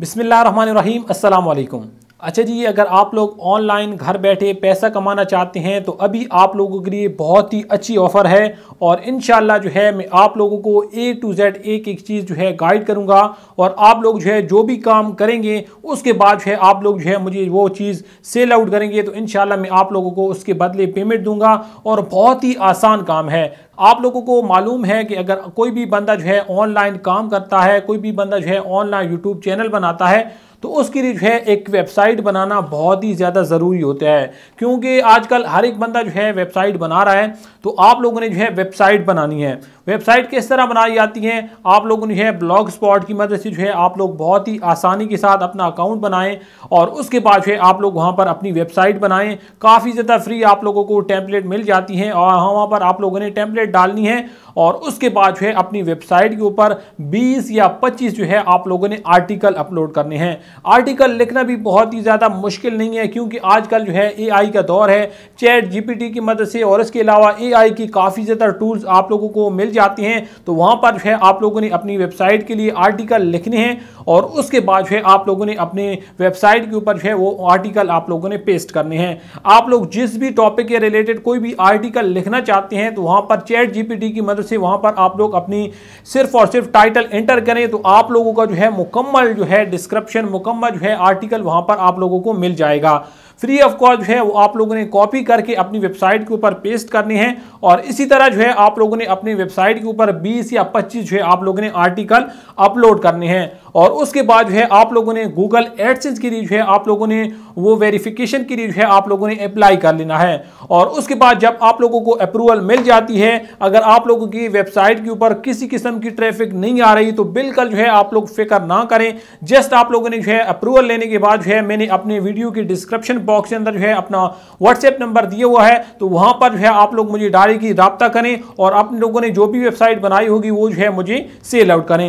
बिसमीम् अल्लाम अच्छा जी अगर आप लोग ऑनलाइन घर बैठे पैसा कमाना चाहते हैं तो अभी आप लोगों के लिए बहुत ही अच्छी ऑफ़र है और इन जो है मैं आप लोगों को ए टू जेड एक एक चीज़ जो है गाइड करूंगा और आप लोग जो है जो भी काम करेंगे उसके बाद जो है आप लोग जो है मुझे वो चीज़ सेल आउट करेंगे तो इन मैं आप लोगों को उसके बदले पेमेंट दूंगा और बहुत ही आसान काम है आप लोगों को मालूम है कि अगर कोई भी बंदा जो है ऑनलाइन काम करता है कोई भी बंदा जो है ऑनलाइन यूट्यूब चैनल बनाता है तो उसके लिए जो है एक वेबसाइट बनाना बहुत ही ज़्यादा ज़रूरी होता है क्योंकि आजकल हर एक बंदा जो है वेबसाइट बना रहा है तो आप लोगों ने जो है वेबसाइट बनानी है वेबसाइट किस तरह बनाई जाती है आप लोगों ने जो है ब्लॉग स्पॉट की मदद से जो है आप लोग बहुत ही आसानी के साथ अपना अकाउंट बनाएं और उसके बाद जो है आप लोग वहाँ पर अपनी वेबसाइट बनाएँ काफ़ी ज़्यादा फ्री आप लोगों को टैंपलेट मिल जाती हैं और वहाँ पर आप लोगों ने टैंपलेट डालनी है और उसके बाद जो है अपनी वेबसाइट के ऊपर बीस या पच्चीस जो है आप लोगों ने आर्टिकल अपलोड करने हैं आर्टिकल लिखना भी बहुत ही ज़्यादा मुश्किल नहीं है क्योंकि आजकल जो है एआई का दौर है चैट जीपीटी की मदद से और इसके अलावा एआई की काफ़ी ज़्यादा टूल्स आप लोगों को मिल जाती हैं तो वहाँ पर जो है आप लोगों ने अपनी वेबसाइट के लिए आर्टिकल लिखने हैं और उसके बाद जो है आप लोगों ने अपने वेबसाइट के ऊपर जो है वो आर्टिकल आप लोगों ने पेस्ट करने हैं आप लोग जिस भी टॉपिक के रिलेटेड कोई भी आर्टिकल लिखना चाहते हैं तो वहाँ पर चैट जीपीटी की मदद से वहाँ पर आप लोग अपनी सिर्फ और सिर्फ टाइटल एंटर करें तो आप लोगों का जो है मुकम्मल जो है डिस्क्रिप्शन मुकम्मल जो है आर्टिकल वहाँ पर आप लोगों को मिल जाएगा फ्री ऑफ कॉस्ट जो है वो आप लोगों ने कॉपी करके अपनी वेबसाइट के ऊपर पेस्ट करनी है और इसी तरह जो है आप लोगों ने अपनी वेबसाइट के ऊपर 20 या 25 जो है आप लोगों ने आर्टिकल अपलोड करने हैं और उसके बाद जो है आप लोगों ने गूगल एडसेंस के लिए जो है आप लोगों ने वो वेरिफिकेशन के लिए जो है आप लोगों ने अप्लाई कर लेना है और उसके बाद जब आप लोगों को अप्रूवल मिल जाती है अगर आप लोगों की वेबसाइट के ऊपर किसी किस्म की ट्रैफिक नहीं आ रही तो बिल्कुल जो है आप लोग फिक्र ना करें जस्ट आप लोगों ने जो है अप्रूवल लेने के बाद जो है मैंने अपने वीडियो के डिस्क्रिप्शन बॉक्स के अंदर जो है अपना व्हाट्सएप नंबर दिया हुआ है तो वहाँ पर जो है आप लोग मुझे डायरी की रबता करें और आप लोगों ने जो भी वेबसाइट बनाई होगी वो जो है मुझे सेल आउट करें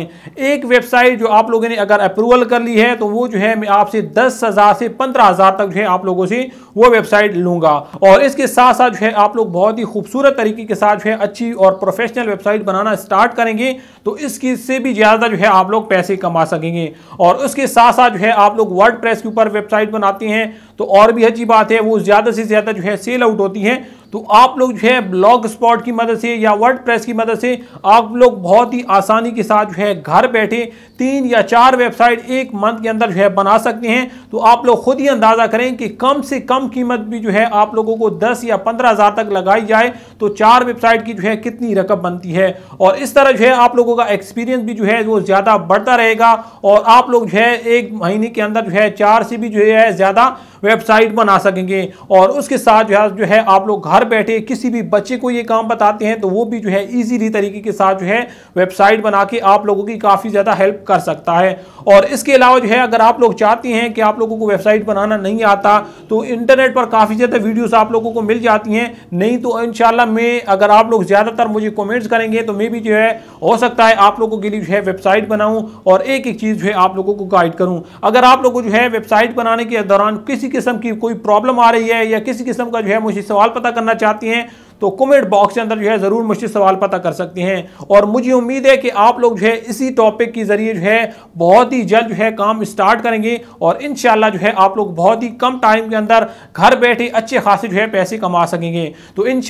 एक वेबसाइट जो आप लोगों ने अगर अप्रूवल कर ली है तो वो जो है मैं आपसे दस हज़ार से पंद्रह हज़ार तक जो है आप लोगों से वो वेबसाइट लूँगा और इसके साथ साथ जो है आप लोग बहुत ही खूबसूरत तरीके के साथ जो है अच्छी और प्रोफेशनल वेबसाइट बनाना स्टार्ट करेंगे तो इसकी से भी ज़्यादा जो है आप लोग पैसे कमा सकेंगे और उसके साथ साथ ज़्यादा जो है आप लोग वर्ड के ऊपर वेबसाइट बनाते हैं तो और भी अच्छी बात है वो ज़्यादा से ज़्यादा जो है सेल आउट होती हैं तो आप लोग जो है ब्लॉग स्पॉट की मदद से या वर्ड प्रेस की मदद से आप लोग बहुत ही आसानी के साथ जो है घर बैठे तीन या चार वेबसाइट एक मंथ के अंदर जो है बना सकते हैं तो आप लोग खुद ही अंदाज़ा करें कि कम से कम कीमत भी जो है आप लोगों को दस या पंद्रह हज़ार तक लगाई जाए तो चार वेबसाइट की जो है कितनी रकम बनती है और इस तरह जो है आप लोगों का एक्सपीरियंस भी जो है वो ज़्यादा बढ़ता रहेगा और आप लोग जो है एक महीने के अंदर जो है चार से भी जो है ज़्यादा वेबसाइट बना सकेंगे और उसके साथ जो है जो है आप लोग घर घर बैठे किसी भी बच्चे को ये काम बताते हैं तो वो भी जो है ईजीली तरीके के साथ जो है वेबसाइट बना के आप लोगों की काफ़ी ज़्यादा हेल्प कर सकता है और इसके अलावा जो है अगर आप लोग चाहते हैं कि आप लोगों को वेबसाइट बनाना नहीं आता तो इंटरनेट पर काफ़ी ज़्यादा वीडियोस आप लोगों को मिल जाती हैं नहीं तो इन मैं अगर आप लोग ज़्यादातर मुझे कमेंट्स करेंगे तो मैं भी जो है हो सकता है आप लोगों के लिए जो है वेबसाइट बनाऊँ और एक एक चीज़ जो है आप लोगों को गाइड करूँ अगर आप लोगों जो है वेबसाइट बनाने के दौरान किसी किस्म की कोई प्रॉब्लम आ रही है या किसी किस्म का जो है मुझे सवाल पता करना करना चाहती हैं तो कमेंट बॉक्स के अंदर जो है ज़रूर मुझसे सवाल पता कर सकती हैं और मुझे उम्मीद है कि आप लोग जो है इसी टॉपिक के ज़रिए जो है बहुत ही जल्द जो है काम स्टार्ट करेंगे और इन जो है आप लोग बहुत ही कम टाइम के अंदर घर बैठे अच्छे खासे जो है पैसे कमा सकेंगे तो इन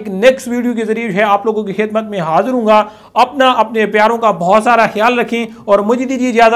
एक नेक्स्ट वीडियो के ज़रिए जो है आप लोगों की खिदमत में हाजिर हूँ अपना अपने प्यारों का बहुत सारा ख्याल रखें और मुझे दीजिए इजाज़त